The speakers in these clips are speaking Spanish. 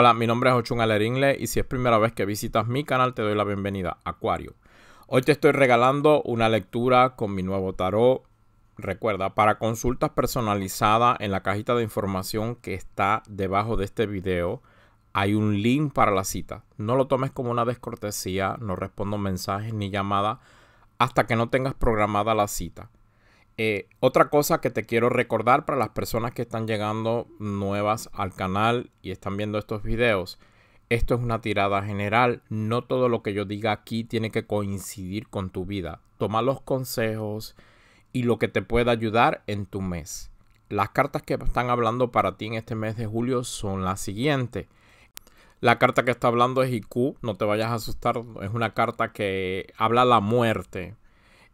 Hola, mi nombre es Ochun Aleringle y si es primera vez que visitas mi canal te doy la bienvenida, Acuario. Hoy te estoy regalando una lectura con mi nuevo tarot. Recuerda, para consultas personalizadas en la cajita de información que está debajo de este video, hay un link para la cita. No lo tomes como una descortesía, no respondo mensajes ni llamadas hasta que no tengas programada la cita. Eh, otra cosa que te quiero recordar para las personas que están llegando nuevas al canal y están viendo estos videos. Esto es una tirada general. No todo lo que yo diga aquí tiene que coincidir con tu vida. Toma los consejos y lo que te pueda ayudar en tu mes. Las cartas que están hablando para ti en este mes de julio son las siguientes. La carta que está hablando es IQ, no te vayas a asustar, es una carta que habla la muerte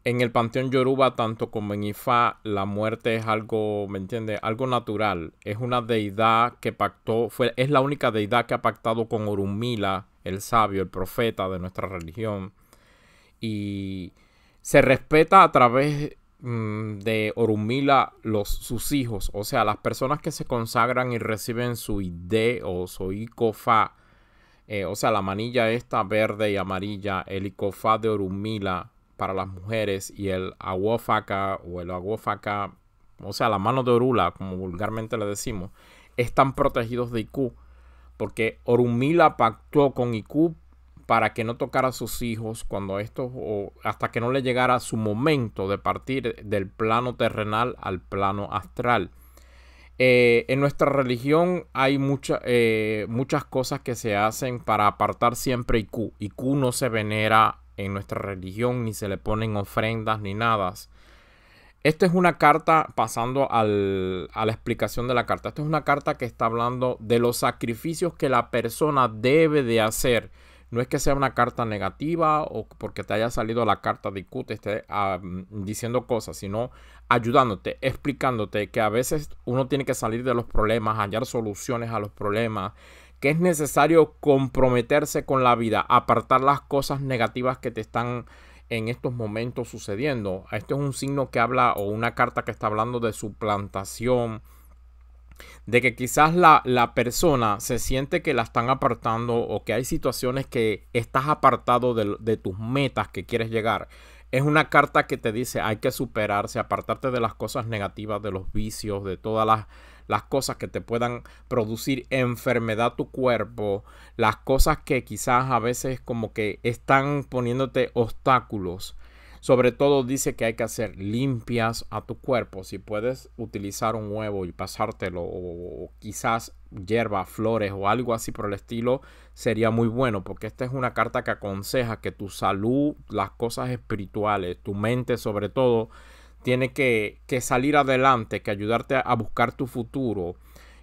en el panteón yoruba, tanto como en Ifá, la muerte es algo, ¿me entiende? Algo natural. Es una deidad que pactó, fue, es la única deidad que ha pactado con Orumila, el sabio, el profeta de nuestra religión. Y se respeta a través mm, de Orumila los, sus hijos, o sea, las personas que se consagran y reciben su ide o su ICOFA, eh, o sea, la manilla esta verde y amarilla, el ICOFA de Orumila para las mujeres y el aguafaca o el aguafaca, o sea, la mano de Orula, como vulgarmente le decimos, están protegidos de IQ. Porque Orumila pactó con IQ para que no tocara a sus hijos cuando estos, o hasta que no le llegara su momento de partir del plano terrenal al plano astral. Eh, en nuestra religión hay eh, muchas cosas que se hacen para apartar siempre IQ. IQ no se venera en nuestra religión, ni se le ponen ofrendas ni nada. Esta es una carta, pasando a la explicación de la carta, esta es una carta que está hablando de los sacrificios que la persona debe de hacer. No es que sea una carta negativa o porque te haya salido la carta de esté ah, diciendo cosas, sino ayudándote, explicándote que a veces uno tiene que salir de los problemas, hallar soluciones a los problemas, que es necesario comprometerse con la vida, apartar las cosas negativas que te están en estos momentos sucediendo. Este es un signo que habla o una carta que está hablando de suplantación, de que quizás la, la, persona se siente que la están apartando o que hay situaciones que estás apartado de, de tus metas que quieres llegar. Es una carta que te dice hay que superarse, apartarte de las cosas negativas, de los vicios, de todas las las cosas que te puedan producir enfermedad a tu cuerpo, las cosas que quizás a veces como que están poniéndote obstáculos. Sobre todo dice que hay que hacer limpias a tu cuerpo. Si puedes utilizar un huevo y pasártelo o, quizás hierba, flores o algo así por el estilo, sería muy bueno porque esta es una carta que aconseja que tu salud, las cosas espirituales, tu mente sobre todo, tiene que, salir adelante, que ayudarte a, buscar tu futuro,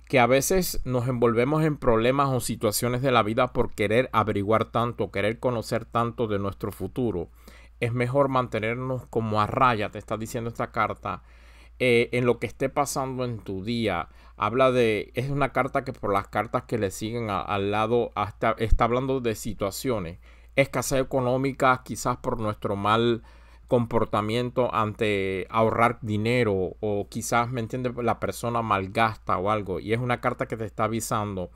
que a veces nos envolvemos en problemas o situaciones de la vida por querer averiguar tanto, querer conocer tanto de nuestro futuro. Es mejor mantenernos como a raya, te está diciendo esta carta, eh, en lo que esté pasando en tu día. Habla de, es una carta que por las cartas que le siguen al lado, hasta, está hablando de situaciones, escasez económica, quizás por nuestro mal comportamiento ante ahorrar dinero o quizás, ¿me entiende La persona malgasta o algo. Y es una carta que te está avisando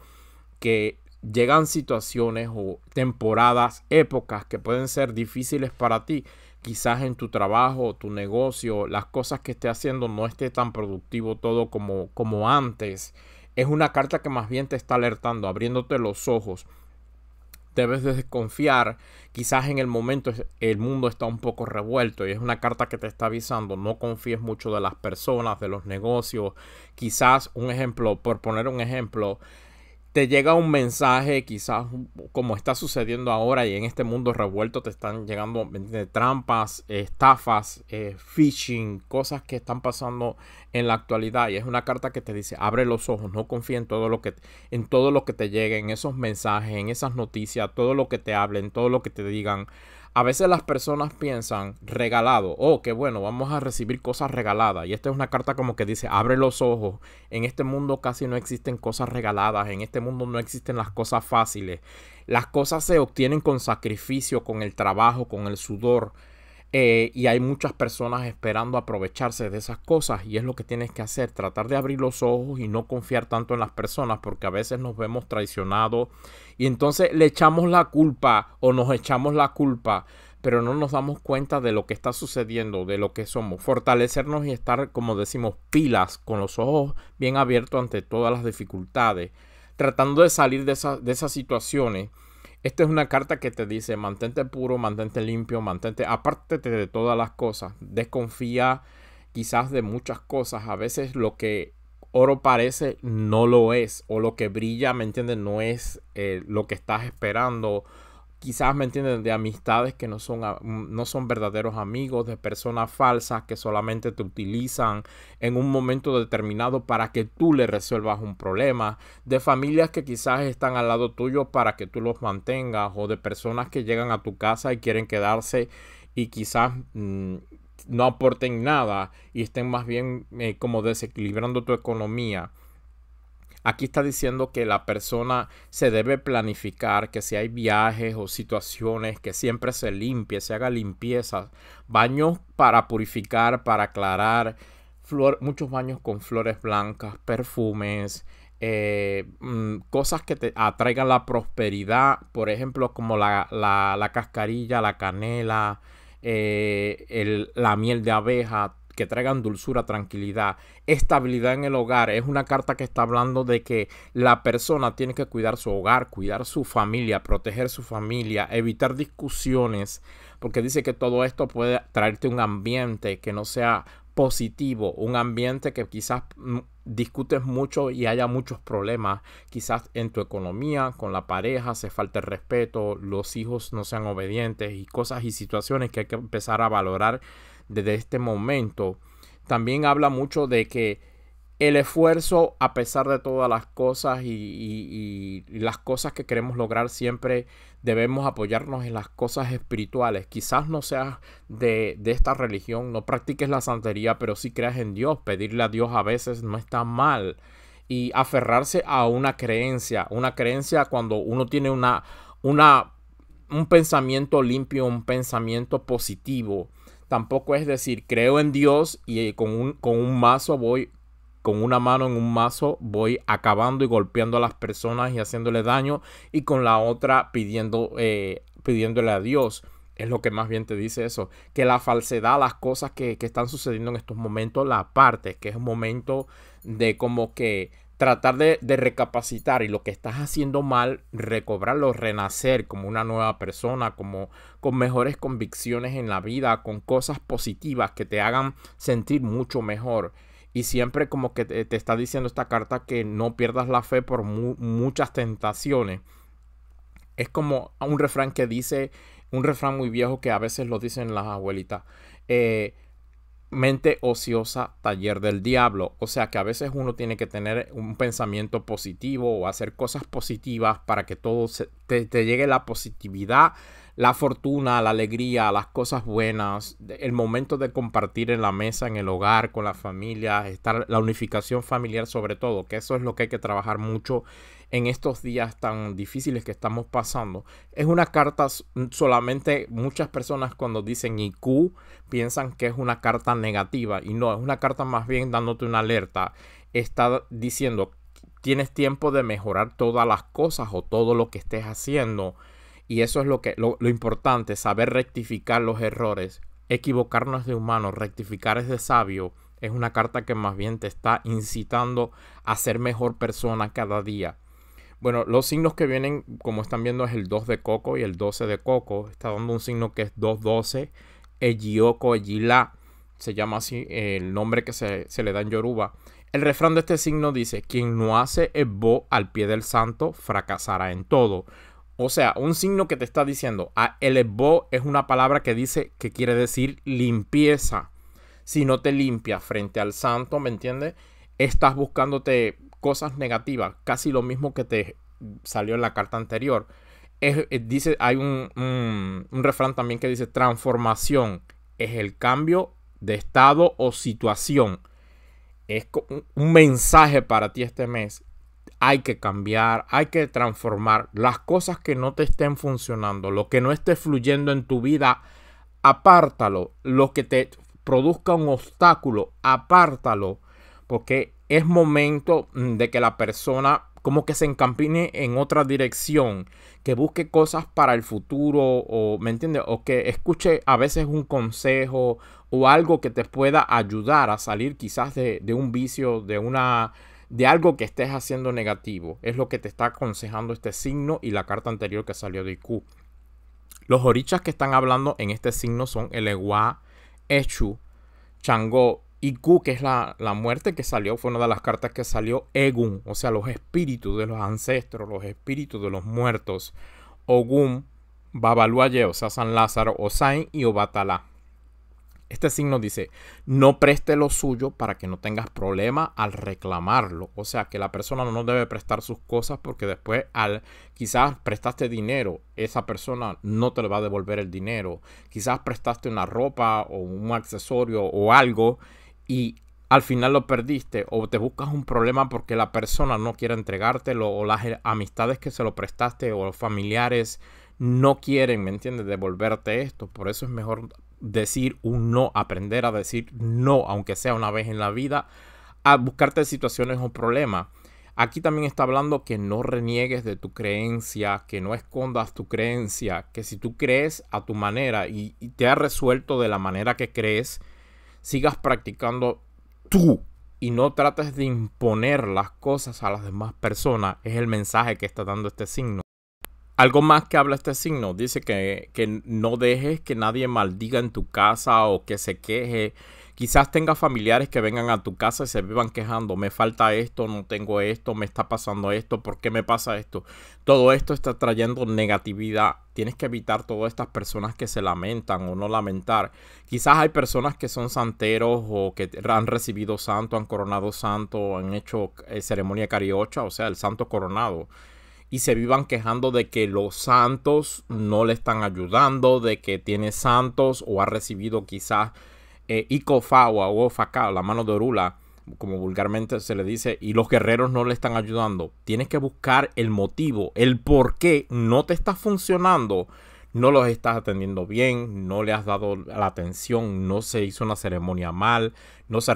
que llegan situaciones o temporadas, épocas que pueden ser difíciles para ti. Quizás en tu trabajo, tu negocio, las cosas que esté haciendo no esté tan productivo todo como, como antes. Es una carta que más bien te está alertando, abriéndote los ojos debes desconfiar. Quizás en el momento el mundo está un poco revuelto y es una carta que te está avisando, no confíes mucho de las personas, de los negocios. Quizás un ejemplo, por poner un ejemplo, te llega un mensaje, quizás como está sucediendo ahora y en este mundo revuelto, te están llegando trampas, estafas, eh, phishing, cosas que están pasando en la actualidad. Y es una carta que te dice, abre los ojos, no confía en todo lo que, en todo lo que te llegue, en esos mensajes, en esas noticias, todo lo que te hablen, todo lo que te digan a veces las personas piensan regalado, oh, qué bueno, vamos a recibir cosas regaladas. Y esta es una carta como que dice, abre los ojos, en este mundo casi no existen cosas regaladas, en este mundo no existen las cosas fáciles. Las cosas se obtienen con sacrificio, con el trabajo, con el sudor. Eh, y hay muchas personas esperando aprovecharse de esas cosas y es lo que tienes que hacer, tratar de abrir los ojos y no confiar tanto en las personas porque a veces nos vemos traicionados y entonces le echamos la culpa o nos echamos la culpa, pero no nos damos cuenta de lo que está sucediendo, de lo que somos. Fortalecernos y estar, como decimos, pilas, con los ojos bien abiertos ante todas las dificultades, tratando de salir de esas situaciones esta es una carta que te dice mantente puro, mantente limpio, mantente apártate de todas las cosas, desconfía quizás de muchas cosas, a veces lo que oro parece no lo es o lo que brilla, ¿me entiendes? No es eh, lo que estás esperando quizás me entienden de amistades que no son, no son verdaderos amigos, de personas falsas que solamente te utilizan en un momento determinado para que tú le resuelvas un problema, de familias que quizás están al lado tuyo para que tú los mantengas o de personas que llegan a tu casa y quieren quedarse y quizás mm, no aporten nada y estén más bien eh, como desequilibrando tu economía. Aquí está diciendo que la persona se debe planificar, que si hay viajes o situaciones, que siempre se limpie, se haga limpieza, baños para purificar, para aclarar, muchos baños con flores blancas, perfumes, eh, mm, cosas que te atraigan la prosperidad, por ejemplo, como la, la, cascarilla, la canela, eh, la miel de abeja, que traigan dulzura, tranquilidad, estabilidad en el hogar. Es una carta que está hablando de que la persona tiene que cuidar su hogar, cuidar su familia, proteger su familia, evitar discusiones, porque dice que todo esto puede traerte un ambiente que no sea positivo, un ambiente que quizás mm, discutes mucho y haya muchos problemas, quizás en tu economía, con la pareja, se falte el respeto, los hijos no sean obedientes y cosas y situaciones que hay que empezar a valorar desde este momento. También habla mucho de que el esfuerzo, a pesar de todas las cosas y, las cosas que queremos lograr, siempre debemos apoyarnos en las cosas espirituales. Quizás no seas de, esta religión, no practiques la santería, pero si sí creas en Dios. Pedirle a Dios a veces no está mal. Y aferrarse a una creencia, una creencia cuando uno tiene una, una, un pensamiento limpio, un pensamiento positivo Tampoco es decir, creo en Dios y eh, con un, con un mazo voy, con una mano en un mazo voy acabando y golpeando a las personas y haciéndole daño y con la otra pidiendo, eh, pidiéndole a Dios. Es lo que más bien te dice eso, que la falsedad, las cosas que, que están sucediendo en estos momentos, la parte, que es un momento de como que tratar de, recapacitar y lo que estás haciendo mal, recobrarlo, renacer como una nueva persona, como con mejores convicciones en la vida, con cosas positivas que te hagan sentir mucho mejor. Y siempre como que te, está diciendo esta carta que no pierdas la fe por muchas tentaciones. Es como un refrán que dice, un refrán muy viejo que a veces lo dicen las abuelitas. Eh, mente ociosa, taller del diablo. O sea que a veces uno tiene que tener un pensamiento positivo o hacer cosas positivas para que todo te, te llegue la positividad la fortuna, la alegría, las cosas buenas, el momento de compartir en la mesa, en el hogar, con la familia, estar, la unificación familiar sobre todo, que eso es lo que hay que trabajar mucho en estos días tan difíciles que estamos pasando. Es una carta solamente muchas personas cuando dicen IQ piensan que es una carta negativa y no, es una carta más bien dándote una alerta. Está diciendo, tienes tiempo de mejorar todas las cosas o todo lo que estés haciendo y eso es lo, que, lo, importante, saber rectificar los errores. Equivocarnos de humano, rectificar es de sabio. Es una carta que más bien te está incitando a ser mejor persona cada día. Bueno, los signos que vienen, como están viendo, es el 2 de Coco y el 12 de Coco. Está dando un signo que es 212, Ejioko Ejila. Se llama así el nombre que se, se, le da en Yoruba. El refrán de este signo dice: Quien no hace Ebo al pie del santo fracasará en todo. O sea, un signo que te está diciendo, a ah, elevó es una palabra que dice que quiere decir limpieza. Si no te limpias frente al santo, ¿me entiendes? Estás buscándote cosas negativas, casi lo mismo que te salió en la carta anterior. Eh, dice, hay un refrán también que dice, transformación es el cambio de estado o situación. Es un mensaje para ti este mes hay que cambiar, hay que transformar las cosas que no te estén funcionando, lo que no esté fluyendo en tu vida, apártalo, lo que te produzca un obstáculo, apártalo, porque es momento mm, de que la persona como que se encampine en otra dirección, que busque cosas para el futuro o, ¿me entiende O que escuche a veces un consejo o algo que te pueda ayudar a salir quizás de un vicio, de una de algo que estés haciendo negativo. Es lo que te está aconsejando este signo y la carta anterior que salió de IQ. Los orichas que están hablando en este signo son el Echu, Changó, Iku, que es la, muerte que salió, fue una de las cartas que salió, Egun, o sea, los espíritus de los ancestros, los espíritus de los muertos, Ogún, Babaluaye, o sea, San Lázaro, Osain y Obatalá. Este signo dice, no preste lo suyo para que no tengas problema al reclamarlo. O sea, que la persona no debe prestar sus cosas porque después al quizás prestaste dinero, esa persona no te le va a devolver el dinero. Quizás prestaste una ropa o un accesorio o algo y al final lo perdiste o te buscas un problema porque la persona no quiere entregártelo o las amistades que se lo prestaste o los familiares no quieren, ¿me entiendes?, devolverte esto. Por eso es mejor decir un no, aprender a decir no, aunque sea una vez en la vida, a buscarte situaciones o problemas. Aquí también está hablando que no reniegues de tu creencia, que no escondas tu creencia, que si tú crees a tu manera y, te has resuelto de la manera que crees, sigas practicando tú y no trates de imponer las cosas a las demás personas. Es el mensaje que está dando este signo. Algo más que habla este signo, dice que, no dejes que nadie maldiga en tu casa o que se queje. Quizás tengas familiares que vengan a tu casa y se vivan quejando, me falta esto, no tengo esto, me está pasando esto, ¿por qué me pasa esto? Todo esto está trayendo negatividad. Tienes que evitar todas estas personas que se lamentan o no lamentar. Quizás hay personas que son santeros o que han recibido santo, han coronado santo, han hecho eh, ceremonia cariocha, o sea, el santo coronado y se vivan quejando de que los santos no le están ayudando, de que tiene santos o ha recibido quizás eh, o facao la mano de Orula, como vulgarmente se le dice, y los guerreros no le están ayudando. Tienes que buscar el motivo, el por qué no te está funcionando. No los estás atendiendo bien, no le has dado la atención, no se hizo una ceremonia mal, no se,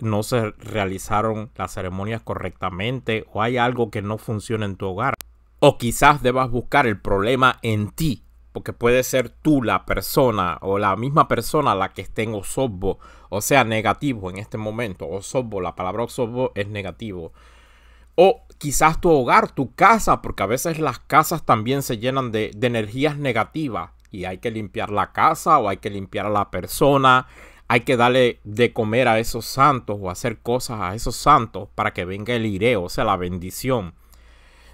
no se realizaron las ceremonias correctamente o hay algo que no funciona en tu hogar. O quizás debas buscar el problema en ti, porque puede ser tú la persona o la misma persona la que esté en osobbo, o sea, negativo en este momento. Osobbo, la palabra osobbo es negativo. O quizás tu hogar, tu casa, porque a veces las casas también se llenan de, energías negativas y hay que limpiar la casa o hay que limpiar a la persona, hay que darle de comer a esos santos o hacer cosas a esos santos para que venga el ireo, o sea, la bendición.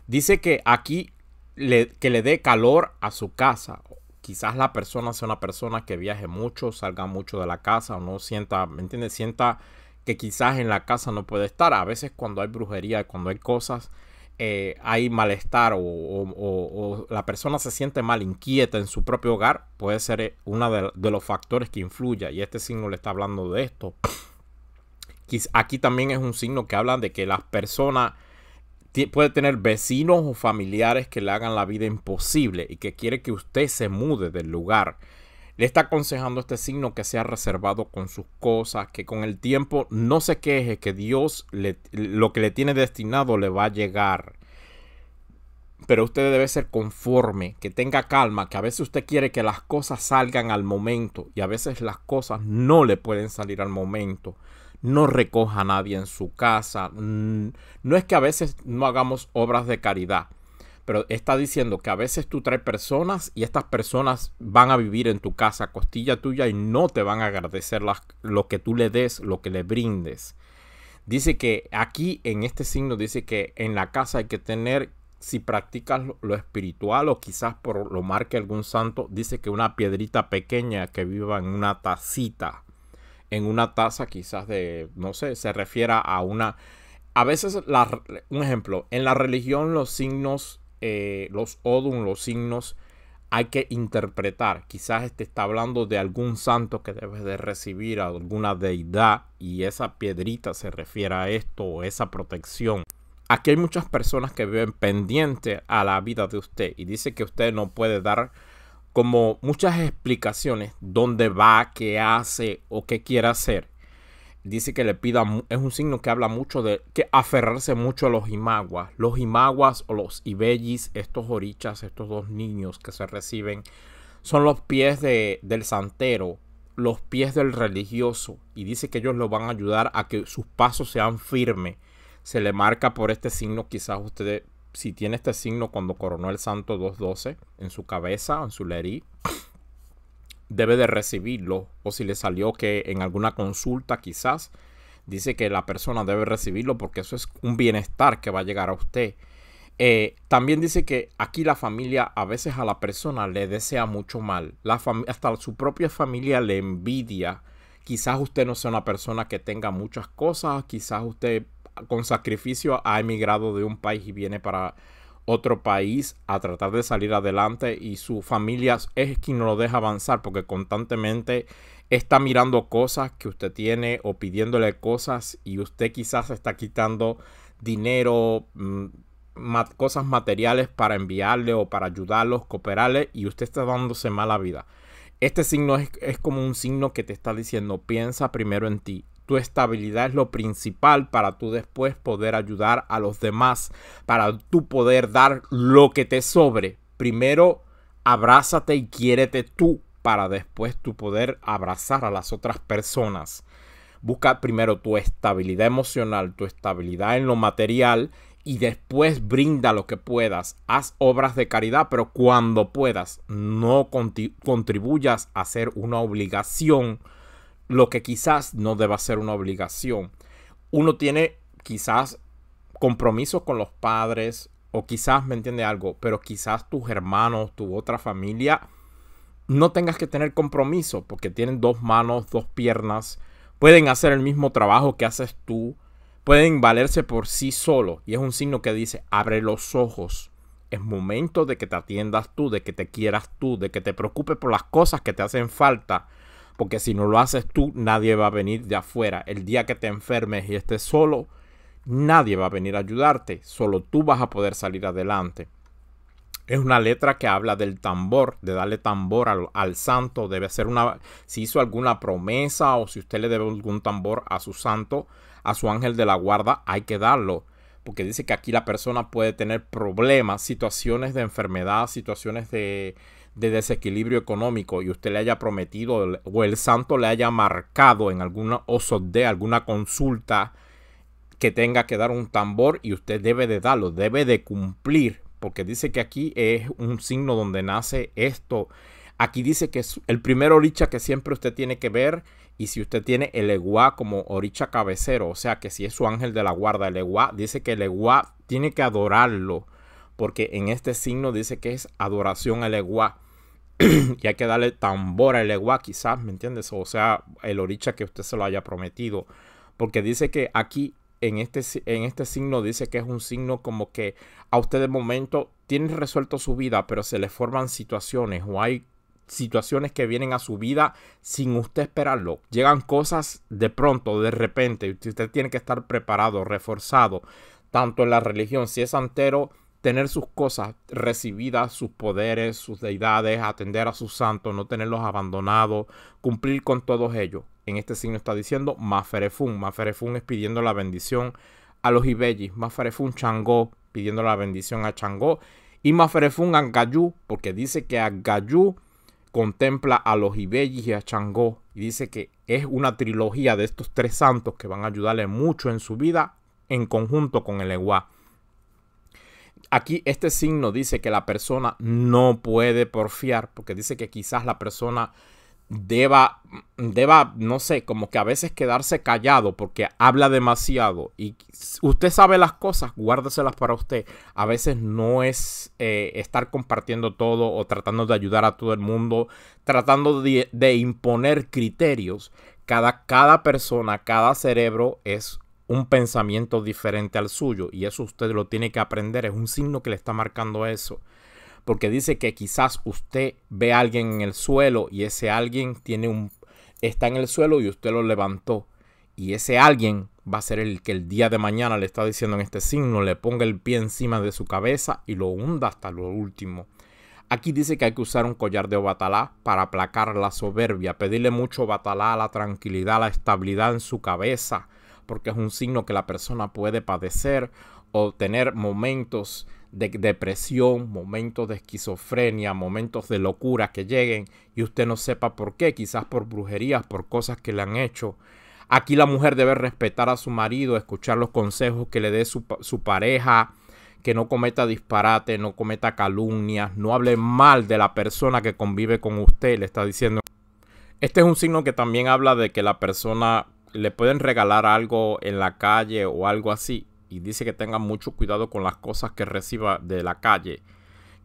Dice que aquí le, que le dé calor a su casa. Quizás la persona sea una persona que viaje mucho, salga mucho de la casa o no sienta, ¿me entiendes? Sienta que quizás en la casa no puede estar. A veces cuando hay brujería, cuando hay cosas, eh, hay malestar o, la persona se siente mal, inquieta en su propio hogar, puede ser eh, uno de, de, los factores que influya. Y este signo le está hablando de esto. Aquí también es un signo que habla de que las personas puede tener vecinos o familiares que le hagan la vida imposible y que quiere que usted se mude del lugar. Le está aconsejando este signo que sea reservado con sus cosas, que con el tiempo no se queje, que Dios lo que le tiene destinado le va a llegar. Pero usted debe ser conforme, que tenga calma, que a veces usted quiere que las cosas salgan al momento y a veces las cosas no le pueden salir al momento no recoja a nadie en su casa. Mm, no es que a veces no hagamos obras de caridad, pero está diciendo que a veces tú traes personas y estas personas van a vivir en tu casa, costilla tuya, y no te van a agradecer las, lo que tú le des, lo que le brindes. Dice que aquí en este signo dice que en la casa hay que tener, si practicas lo espiritual o quizás por lo marque algún santo, dice que una piedrita pequeña que viva en una tacita en una taza quizás de, no sé, se refiera a una... A veces, un ejemplo, en la religión los signos, eh, los odun, los signos, hay que interpretar. Quizás este está hablando de algún santo que debe de recibir, alguna deidad, y esa piedrita se refiere a esto o esa protección. Aquí hay muchas personas que viven pendiente a la vida de usted y dice que usted no puede dar como muchas explicaciones, dónde va, qué hace o qué quiere hacer. Dice que le pida, es un signo que habla mucho de, que aferrarse mucho a los imaguas. Los imaguas o los ibellis, estos orichas, estos dos niños que se reciben, son los pies de, del santero, los pies del religioso. Y dice que ellos lo van a ayudar a que sus pasos sean firmes. Se le marca por este signo, quizás ustedes si tiene este signo cuando coronó el santo 212 en su cabeza, en su lerí, debe de recibirlo. O si le salió que en alguna consulta quizás dice que la persona debe recibirlo porque eso es un bienestar que va a llegar a usted. Eh, también dice que aquí la familia a veces a la persona le desea mucho mal. La hasta su propia familia le envidia. Quizás usted no sea una persona que tenga muchas cosas, quizás usted con sacrificio ha emigrado de un país y viene para otro país a tratar de salir adelante y su familia es quien no lo deja avanzar porque constantemente está mirando cosas que usted tiene o pidiéndole cosas y usted quizás está quitando dinero, mm, cosas materiales para enviarle o para ayudarlos, cooperarle y usted está dándose mala vida. Este signo es, es como un signo que te está diciendo piensa primero en ti, tu estabilidad es lo principal para tú después poder ayudar a los demás, para tú poder dar lo que te sobre. Primero, abrázate y quiérete tú para después tú poder abrazar a las otras personas. Busca primero tu estabilidad emocional, tu estabilidad en lo material y después brinda lo que puedas. Haz obras de caridad, pero cuando puedas, no contribuyas a ser una obligación lo que quizás no deba ser una obligación. Uno tiene quizás compromisos con los padres o quizás, ¿me entiende algo? Pero quizás tus hermanos, tu otra familia, no tengas que tener compromiso porque tienen dos manos, dos piernas, pueden hacer el mismo trabajo que haces tú, pueden valerse por sí solo y es un signo que dice abre los ojos. Es momento de que te atiendas tú, de que te quieras tú, de que te preocupes por las cosas que te hacen falta, porque si no lo haces tú, nadie va a venir de afuera. El día que te enfermes y estés solo, nadie va a venir a ayudarte. Solo tú vas a poder salir adelante. Es una letra que habla del tambor, de darle tambor al, santo. Debe ser una, si hizo alguna promesa o si usted le debe algún tambor a su santo, a su ángel de la guarda, hay que darlo. Porque dice que aquí la persona puede tener problemas, situaciones de enfermedad, situaciones de, de desequilibrio económico y usted le haya prometido o el santo le haya marcado en alguna de alguna consulta que tenga que dar un tambor y usted debe de darlo, debe de cumplir, porque dice que aquí es un signo donde nace esto. Aquí dice que es el primer oricha que siempre usted tiene que ver y si usted tiene el Eguá como oricha cabecero, o sea que si es su ángel de la guarda, el Eguá, dice que el Eguá tiene que adorarlo, porque en este signo dice que es adoración al Eguá. y hay que darle tambor al leguá quizás, ¿me entiendes? O sea, el oricha que usted se lo haya prometido. Porque dice que aquí, en este, en este signo, dice que es un signo como que a usted de momento tiene resuelto su vida, pero se le forman situaciones o hay situaciones que vienen a su vida sin usted esperarlo. Llegan cosas de pronto, de repente, usted tiene que estar preparado, reforzado, tanto en la religión, si es santero, tener sus cosas recibidas, sus poderes, sus deidades, atender a sus santos, no tenerlos abandonados, cumplir con todos ellos. En este signo está diciendo Maferefun. Maferefun es pidiendo la bendición a los Ibellis. Maferefun Changó pidiendo la bendición a Changó. Y Maferefun Angayú, porque dice que Angayú contempla a los Ibellis y a Changó. Y dice que es una trilogía de estos tres santos que van a ayudarle mucho en su vida en conjunto con el Eguá. Aquí este signo dice que la persona no puede porfiar, porque dice que quizás la persona deba, deba, no sé, como que a veces quedarse callado porque habla demasiado. Y usted sabe las cosas, guárdeselas para usted. A veces no es eh, estar compartiendo todo o tratando de ayudar a todo el mundo, tratando de, imponer criterios. Cada, cada persona, cada cerebro es un pensamiento diferente al suyo y eso usted lo tiene que aprender, es un signo que le está marcando eso. Porque dice que quizás usted ve a alguien en el suelo y ese alguien tiene un está en el suelo y usted lo levantó y ese alguien va a ser el que el día de mañana le está diciendo en este signo, le ponga el pie encima de su cabeza y lo hunda hasta lo último. Aquí dice que hay que usar un collar de batalá para aplacar la soberbia, pedirle mucho batalá, la tranquilidad, la estabilidad en su cabeza, porque es un signo que la persona puede padecer o tener momentos de depresión, momentos de esquizofrenia, momentos de locura que lleguen y usted no sepa por qué, quizás por brujerías, por cosas que le han hecho. Aquí la mujer debe respetar a su marido, escuchar los consejos que le dé su, pareja, que no cometa disparate, no cometa calumnias, no hable mal de la persona que convive con usted, le está diciendo. Este es un signo que también habla de que la persona le pueden regalar algo en la calle o algo así. Y dice que tenga mucho cuidado con las cosas que reciba de la calle.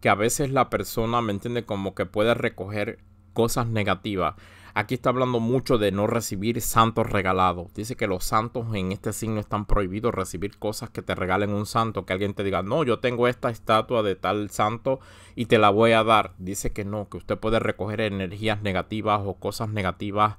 Que a veces la persona, ¿me entiende? Como que puede recoger cosas negativas. Aquí está hablando mucho de no recibir santos regalados. Dice que los santos en este signo están prohibidos recibir cosas que te regalen un santo. Que alguien te diga, no, yo tengo esta estatua de tal santo y te la voy a dar. Dice que no, que usted puede recoger energías negativas o cosas negativas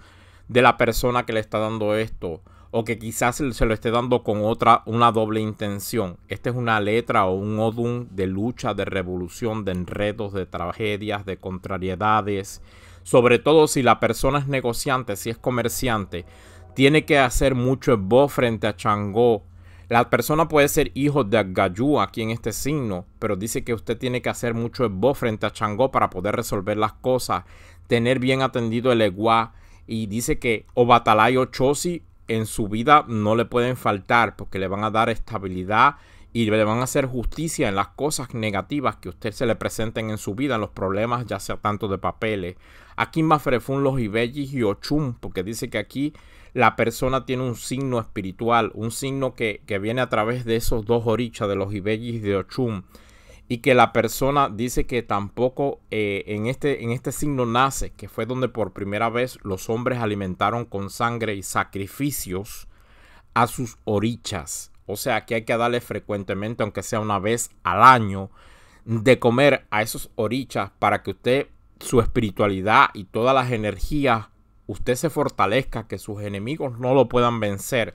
de la persona que le está dando esto o que quizás se lo esté dando con otra, una doble intención. Esta es una letra o un odun de lucha, de revolución, de enredos, de tragedias, de contrariedades. Sobre todo si la persona es negociante, si es comerciante, tiene que hacer mucho esbo frente a Changó. La persona puede ser hijo de Agayú aquí en este signo, pero dice que usted tiene que hacer mucho esbo frente a Changó para poder resolver las cosas, tener bien atendido el eguá, y dice que o Batalay o Chosi en su vida no le pueden faltar porque le van a dar estabilidad y le van a hacer justicia en las cosas negativas que usted se le presenten en su vida, en los problemas, ya sea tanto de papeles. Aquí más Mafrefun, los Ibellis y Ochum, porque dice que aquí la persona tiene un signo espiritual, un signo que, que viene a través de esos dos orichas, de los Ibellis y de Ochum y que la persona dice que tampoco eh, en, este, en este signo nace, que fue donde por primera vez los hombres alimentaron con sangre y sacrificios a sus orichas. O sea que hay que darle frecuentemente, aunque sea una vez al año, de comer a esos orichas para que usted, su espiritualidad y todas las energías, usted se fortalezca, que sus enemigos no lo puedan vencer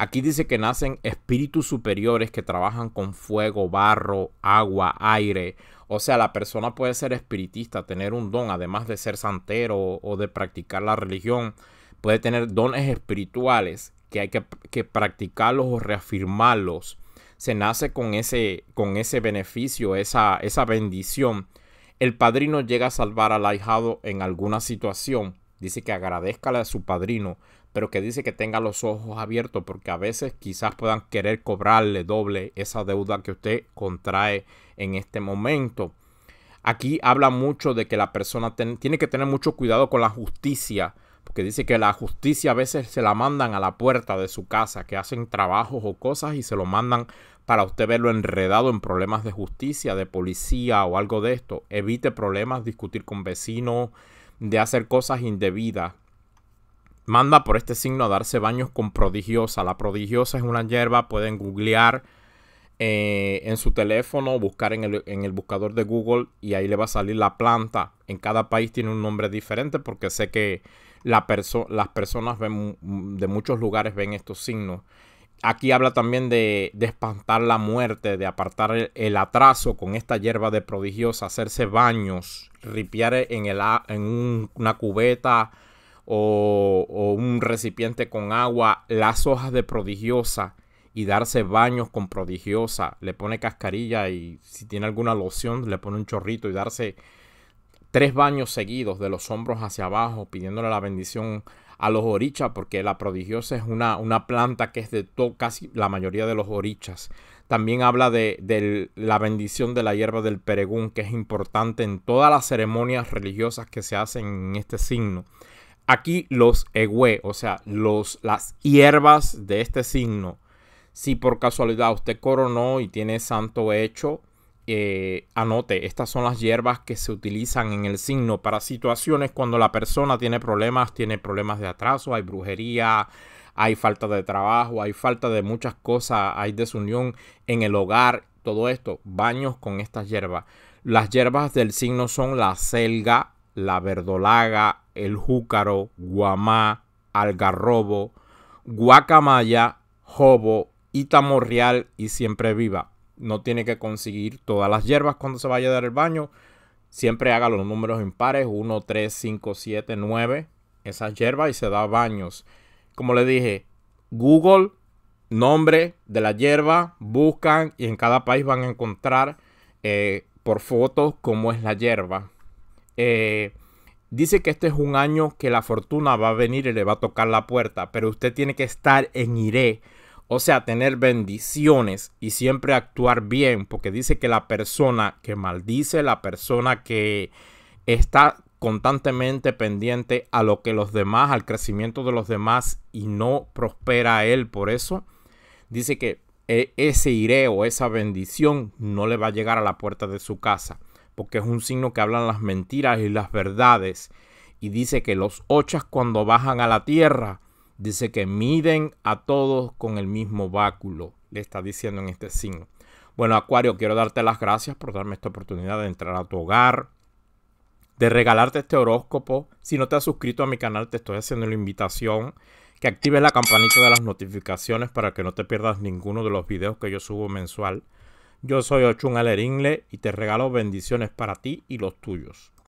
Aquí dice que nacen espíritus superiores que trabajan con fuego, barro, agua, aire. O sea, la persona puede ser espiritista, tener un don, además de ser santero o de practicar la religión. Puede tener dones espirituales que hay que, practicarlos o reafirmarlos. Se nace con ese, con ese beneficio, esa, esa bendición. El padrino llega a salvar al ahijado en alguna situación. Dice que agradezcale a su padrino pero que dice que tenga los ojos abiertos porque a veces quizás puedan querer cobrarle doble esa deuda que usted contrae en este momento. Aquí habla mucho de que la persona tiene que tener mucho cuidado con la justicia, porque dice que la justicia a veces se la mandan a la puerta de su casa, que hacen trabajos o cosas y se lo mandan para usted verlo enredado en problemas de justicia, de policía o algo de esto. Evite problemas, discutir con vecinos, de hacer cosas indebidas manda por este signo a darse baños con prodigiosa. La prodigiosa es una hierba, pueden googlear eh, en su teléfono, buscar en el, en el, buscador de Google y ahí le va a salir la planta. En cada país tiene un nombre diferente porque sé que la las personas ven, de muchos lugares ven estos signos. Aquí habla también de, espantar la muerte, de apartar el, atraso con esta hierba de prodigiosa, hacerse baños, ripiar en, el, en una cubeta o, un recipiente con agua, las hojas de prodigiosa y darse baños con prodigiosa. Le pone cascarilla y si tiene alguna loción le pone un chorrito y darse tres baños seguidos de los hombros hacia abajo pidiéndole la bendición a los orichas porque la prodigiosa es una, planta que es de casi la mayoría de los orichas. También habla de, de la bendición de la hierba del peregún que es importante en todas las ceremonias religiosas que se hacen en este signo aquí los egüe, o sea, los, las hierbas de este signo, si por casualidad usted coronó y tiene santo hecho, eh, anote, estas son las hierbas que se utilizan en el signo para situaciones cuando la persona tiene problemas, tiene problemas de atraso, hay brujería, hay falta de trabajo, hay falta de muchas cosas, hay desunión en el hogar, todo esto, baños con estas hierbas. Las hierbas del signo son la selga, la verdolaga, el júcaro, guamá, algarrobo, guacamaya, jobo, itamorreal y siempre viva. No tiene que conseguir todas las hierbas cuando se vaya a dar el baño. Siempre haga los números impares, 1, 3, 5, 7, 9, esas hierbas y se da baños. Como le dije, Google, nombre de la hierba, buscan y en cada país van a encontrar eh, por fotos cómo es la hierba. Eh, dice que este es un año que la fortuna va a venir y le va a tocar la puerta, pero usted tiene que estar en iré. O sea, tener bendiciones y siempre actuar bien, porque dice que la persona que maldice, la persona que está constantemente pendiente a lo que los demás, al crecimiento de los demás y no prospera él por eso, dice que eh, ese iré o esa bendición no le va a llegar a la puerta de su casa porque es un signo que hablan las mentiras y las verdades. Y dice que los ochas cuando bajan a la tierra, dice que miden a todos con el mismo báculo. Le está diciendo en este signo. Bueno, Acuario, quiero darte las gracias por darme esta oportunidad de entrar a tu hogar, de regalarte este horóscopo. Si no te has suscrito a mi canal, te estoy haciendo la invitación que actives la campanita de las notificaciones para que no te pierdas ninguno de los videos que yo subo mensual. Yo soy Ochun y te regalo bendiciones para ti y los tuyos.